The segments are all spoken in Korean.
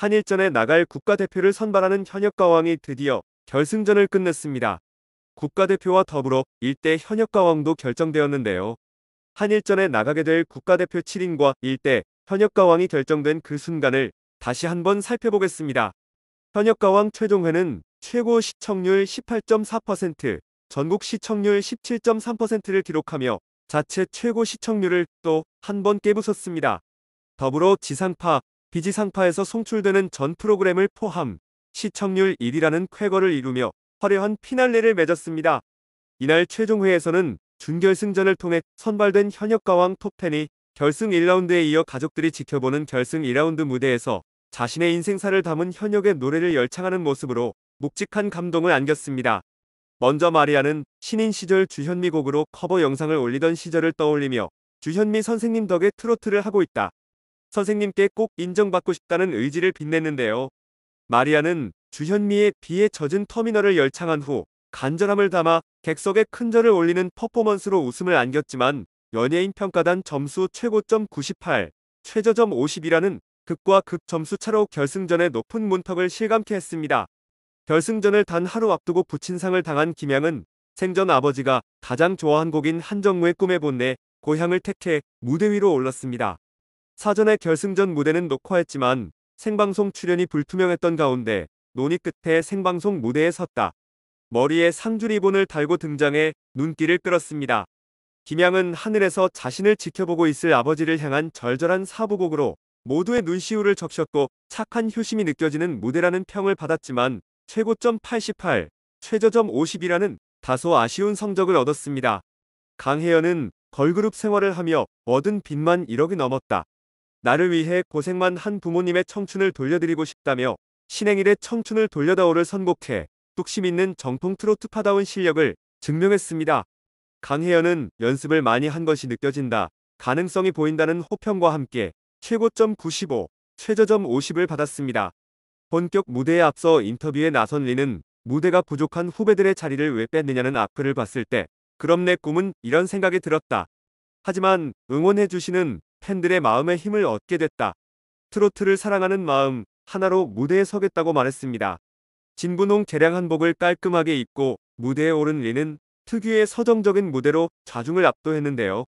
한일전에 나갈 국가대표를 선발하는 현역 가왕이 드디어 결승전을 끝냈습니다. 국가대표와 더불어 일대 현역 가왕도 결정되었는데요. 한일전에 나가게 될 국가대표 7인과 일대 현역 가왕이 결정된 그 순간을 다시 한번 살펴보겠습니다. 현역 가왕 최종회는 최고 시청률 18.4%, 전국 시청률 17.3%를 기록하며 자체 최고 시청률을 또 한 번 깨부쉈습니다. 더불어 지상파 비지상파에서 송출되는 전 프로그램을 포함 시청률 1위라는 쾌거를 이루며 화려한 피날레를 맺었습니다. 이날 최종회에서는 준결승전을 통해 선발된 현역 가왕 톱10이 결승 1라운드에 이어 가족들이 지켜보는 결승 2라운드 무대에서 자신의 인생사를 담은 현역의 노래를 열창하는 모습으로 묵직한 감동을 안겼습니다. 먼저 마리아는 신인 시절 주현미 곡으로 커버 영상을 올리던 시절을 떠올리며 주현미 선생님 덕에 트로트를 하고 있다. 선생님께 꼭 인정받고 싶다는 의지를 빛냈는데요. 마리아는 주현미의 비에 젖은 터미널을 열창한 후 간절함을 담아 객석에 큰 절을 올리는 퍼포먼스로 웃음을 안겼지만 연예인 평가단 점수 최고점 98, 최저점 50이라는 극과 극 점수 차로 결승전에 높은 문턱을 실감케 했습니다. 결승전을 단 하루 앞두고 부친상을 당한 김양은 생전 아버지가 가장 좋아한 곡인 한정무의 꿈에 본 내 고향을 택해 무대 위로 올랐습니다. 사전에 결승전 무대는 녹화했지만 생방송 출연이 불투명했던 가운데 논의 끝에 생방송 무대에 섰다. 머리에 상주 리본을 달고 등장해 눈길을 끌었습니다. 김양은 하늘에서 자신을 지켜보고 있을 아버지를 향한 절절한 사부곡으로 모두의 눈시울을 적셨고 착한 효심이 느껴지는 무대라는 평을 받았지만 최고점 88, 최저점 50이라는 다소 아쉬운 성적을 얻었습니다. 강혜연은 걸그룹 생활을 하며 얻은 빚만 1억이 넘었다. 나를 위해 고생만 한 부모님의 청춘을 돌려드리고 싶다며 신행일의 청춘을 돌려다오를 선곡해 뚝심 있는 정통 트로트파다운 실력을 증명했습니다. 강혜연은 연습을 많이 한 것이 느껴진다. 가능성이 보인다는 호평과 함께 최고점 95, 최저점 50을 받았습니다. 본격 무대에 앞서 인터뷰에 나선 리는 무대가 부족한 후배들의 자리를 왜 뺐느냐는 악플을 봤을 때 그럼 내 꿈은 이런 생각이 들었다. 하지만 응원해주시는 팬들의 마음에 힘을 얻게 됐다. 트로트를 사랑하는 마음 하나로 무대에 서겠다고 말했습니다. 진분홍 개량 한복을 깔끔하게 입고 무대에 오른 리는 특유의 서정적인 무대로 자중을 압도했는데요.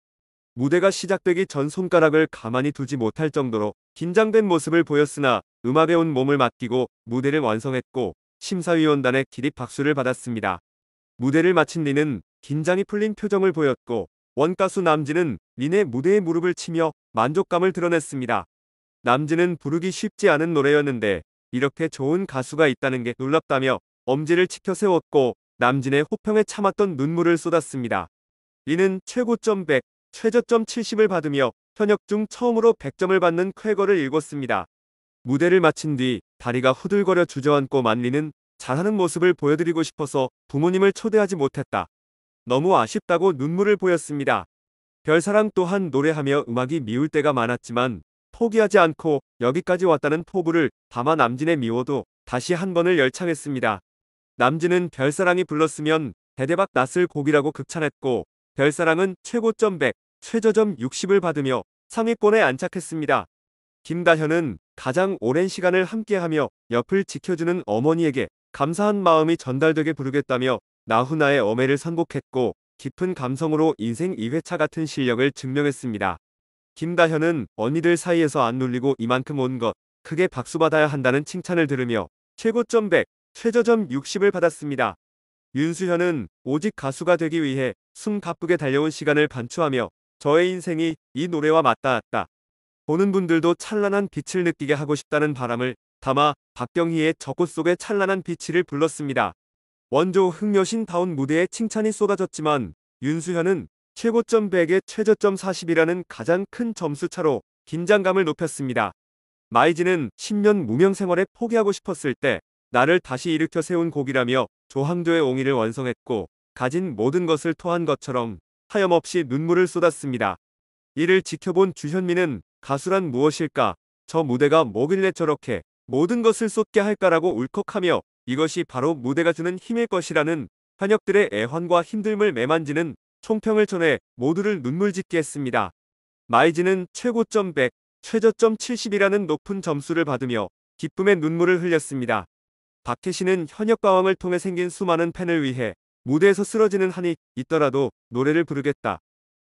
무대가 시작되기 전 손가락을 가만히 두지 못할 정도로 긴장된 모습을 보였으나 음악에 온 몸을 맡기고 무대를 완성했고 심사위원단의 기립 박수를 받았습니다. 무대를 마친 리는 긴장이 풀린 표정을 보였고 원가수 남진은 린의 무대에 무릎을 치며 만족감을 드러냈습니다. 남진은 부르기 쉽지 않은 노래였는데 이렇게 좋은 가수가 있다는 게 놀랍다며 엄지를 치켜 세웠고 남진의 호평에 참았던 눈물을 쏟았습니다. 린은 최고점 100, 최저점 70을 받으며 현역 중 처음으로 100점을 받는 쾌거를 읽었습니다. 무대를 마친 뒤 다리가 후들거려 주저앉고 만리는 잘하는 모습을 보여드리고 싶어서 부모님을 초대하지 못했다. 너무 아쉽다고 눈물을 보였습니다. 별사랑 또한 노래하며 음악이 미울 때가 많았지만 포기하지 않고 여기까지 왔다는 포부를 담아 남진의 미워도 다시 한 번을 열창했습니다. 남진은 별사랑이 불렀으면 대대박 낯을 곡이라고 극찬했고 별사랑은 최고점 100, 최저점 60을 받으며 상위권에 안착했습니다. 김다현은 가장 오랜 시간을 함께하며 옆을 지켜주는 어머니에게 감사한 마음이 전달되게 부르겠다며 나훈아의 어해를 선곡했고 깊은 감성으로 인생 2회차 같은 실력을 증명했습니다. 김다현은 언니들 사이에서 안 눌리고 이만큼 온 것, 크게 박수받아야 한다는 칭찬을 들으며 최고점 100, 최저점 60을 받았습니다. 윤수현은 오직 가수가 되기 위해 숨 가쁘게 달려온 시간을 반추하며 저의 인생이 이 노래와 맞닿았다. 보는 분들도 찬란한 빛을 느끼게 하고 싶다는 바람을 담아 박경희의 저꽃 속의 찬란한 빛을 불렀습니다. 원조 흑여신다운 무대에 칭찬이 쏟아졌지만 윤수현은 최고점 100에 최저점 40이라는 가장 큰 점수차로 긴장감을 높였습니다. 마이진은 10년 무명 생활에 포기하고 싶었을 때 나를 다시 일으켜 세운 곡이라며 조항조의 옹의를 완성했고 가진 모든 것을 토한 것처럼 하염없이 눈물을 쏟았습니다. 이를 지켜본 주현미는 가수란 무엇일까? 저 무대가 뭐길래 저렇게 모든 것을 쏟게 할까라고 울컥하며 이것이 바로 무대가 주는 힘일 것이라는 현역들의 애환과 힘듦을 매만지는 총평을 전해 모두를 눈물짓게 했습니다. 마이즈는 최고점 100, 최저점 70이라는 높은 점수를 받으며 기쁨의 눈물을 흘렸습니다. 박해신은 현역 가왕을 통해 생긴 수많은 팬을 위해 무대에서 쓰러지는 한이 있더라도 노래를 부르겠다.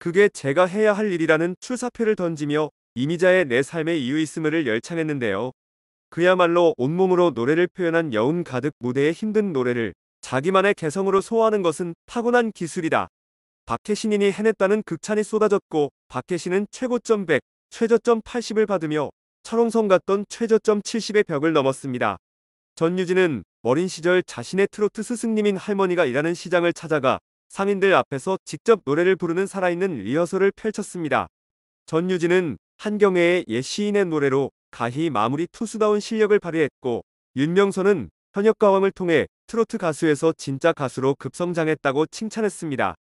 그게 제가 해야 할 일이라는 출사표를 던지며 이미자의 내 삶의 이유 있음을 열창했는데요. 그야말로 온몸으로 노래를 표현한 여운 가득 무대의 힘든 노래를 자기만의 개성으로 소화하는 것은 타고난 기술이다. 박해신인이 해냈다는 극찬이 쏟아졌고 박해신은 최고점 100, 최저점 80을 받으며 철옹성 같던 최저점 70의 벽을 넘었습니다. 전유진은 어린 시절 자신의 트로트 스승님인 할머니가 일하는 시장을 찾아가 상인들 앞에서 직접 노래를 부르는 살아있는 리허설을 펼쳤습니다. 전유진은 한경애의 옛 시인의 노래로 가히 마무리 투수다운 실력을 발휘했고 윤명선은 현역 가왕을 통해 트로트 가수에서 진짜 가수로 급성장했다고 칭찬했습니다.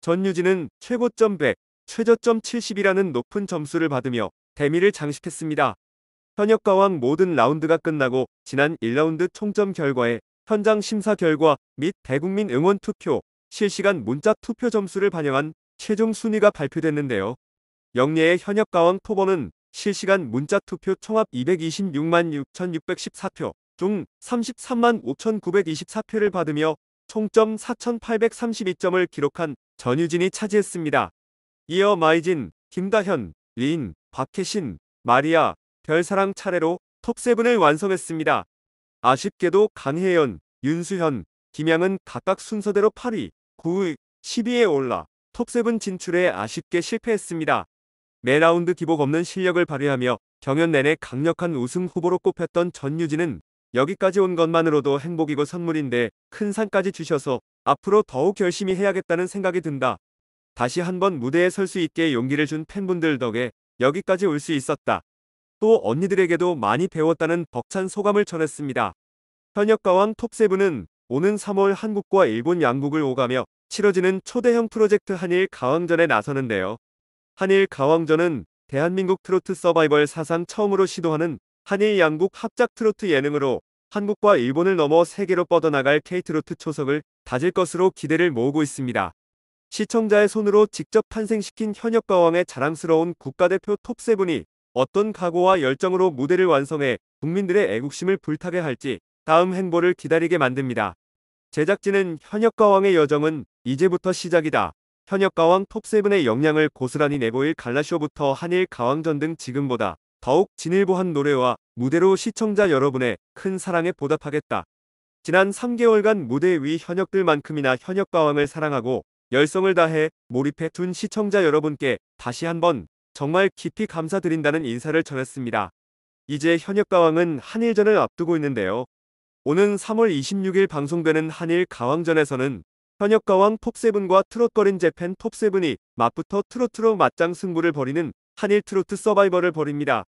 전유진은 최고점 100, 최저점 70이라는 높은 점수를 받으며 대미를 장식했습니다. 현역 가왕 모든 라운드가 끝나고 지난 1라운드 총점 결과에 현장 심사 결과 및 대국민 응원 투표, 실시간 문자 투표 점수를 반영한 최종 순위가 발표됐는데요. 영예의 현역 가왕 토번은 실시간 문자 투표 총합 226만 6,614표, 중 33만 5,924표를 받으며 총점 4,832점을 기록한 전유진이 차지했습니다. 이어 마이진, 김다현, 린, 박혜신, 마리아, 별사랑 차례로 톱7을 완성했습니다. 아쉽게도 강혜연, 윤수현, 김양은 각각 순서대로 8위, 9위, 10위에 올라 톱7 진출에 아쉽게 실패했습니다. 매라운드 기복 없는 실력을 발휘하며 경연 내내 강력한 우승 후보로 꼽혔던 전유진은 여기까지 온 것만으로도 행복이고 선물인데 큰 상까지 주셔서 앞으로 더욱 열심히 해야겠다는 생각이 든다. 다시 한번 무대에 설 수 있게 용기를 준 팬분들 덕에 여기까지 올 수 있었다. 또 언니들에게도 많이 배웠다는 벅찬 소감을 전했습니다. 현역가왕 톱세븐은 오는 3월 한국과 일본 양국을 오가며 치러지는 초대형 프로젝트 한일 가왕전에 나서는데요. 한일 가왕전은 대한민국 트로트 서바이벌 사상 처음으로 시도하는 한일 양국 합작 트로트 예능으로 한국과 일본을 넘어 세계로 뻗어나갈 K트로트 초석을 다질 것으로 기대를 모으고 있습니다. 시청자의 손으로 직접 탄생시킨 현역 가왕의 자랑스러운 국가대표 톱세븐이 어떤 각오와 열정으로 무대를 완성해 국민들의 애국심을 불타게 할지 다음 행보를 기다리게 만듭니다. 제작진은 현역 가왕의 여정은 이제부터 시작이다. 현역 가왕 톱7의 역량을 고스란히 내보일 갈라쇼부터 한일 가왕전 등 지금보다 더욱 진일보한 노래와 무대로 시청자 여러분의 큰 사랑에 보답하겠다. 지난 3개월간 무대 위 현역들만큼이나 현역 가왕을 사랑하고 열성을 다해 몰입해 준 시청자 여러분께 다시 한번 정말 깊이 감사드린다는 인사를 전했습니다. 이제 현역 가왕은 한일전을 앞두고 있는데요. 오는 3월 26일 방송되는 한일 가왕전에서는 현역 가왕 톱세븐과 트롯거린 재팬 톱세븐이 맞부터 트로트로 맞짱 승부를 벌이는 한일 트로트 서바이벌을 벌입니다.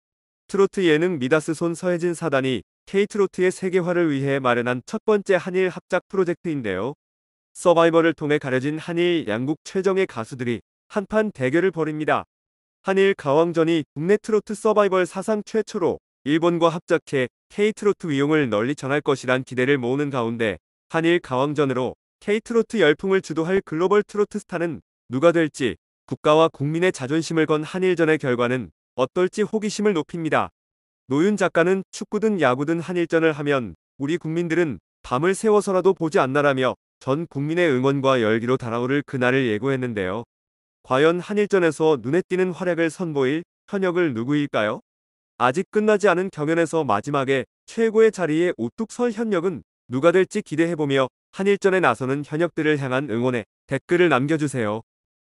트로트 예능 미다스 손 서혜진 사단이 K트로트의 세계화를 위해 마련한 첫 번째 한일 합작 프로젝트인데요. 서바이벌을 통해 가려진 한일 양국 최정의 가수들이 한판 대결을 벌입니다. 한일 가왕전이 국내 트로트 서바이벌 사상 최초로 일본과 합작해 K트로트 위용을 널리 전할 것이란 기대를 모으는 가운데 한일 가왕전으로 K트로트 열풍을 주도할 글로벌 트로트 스타는 누가 될지 국가와 국민의 자존심을 건 한일전의 결과는 어떨지 호기심을 높입니다. 노윤 작가는 축구든 야구든 한일전을 하면 우리 국민들은 밤을 새워서라도 보지 않나라며 전 국민의 응원과 열기로 달아오를 그날을 예고했는데요. 과연 한일전에서 눈에 띄는 활약을 선보일 현역을 누구일까요? 아직 끝나지 않은 경연에서 마지막에 최고의 자리에 우뚝 설 현역은 누가 될지 기대해보며 한일전에 나서는 현역들을 향한 응원의 댓글을 남겨주세요.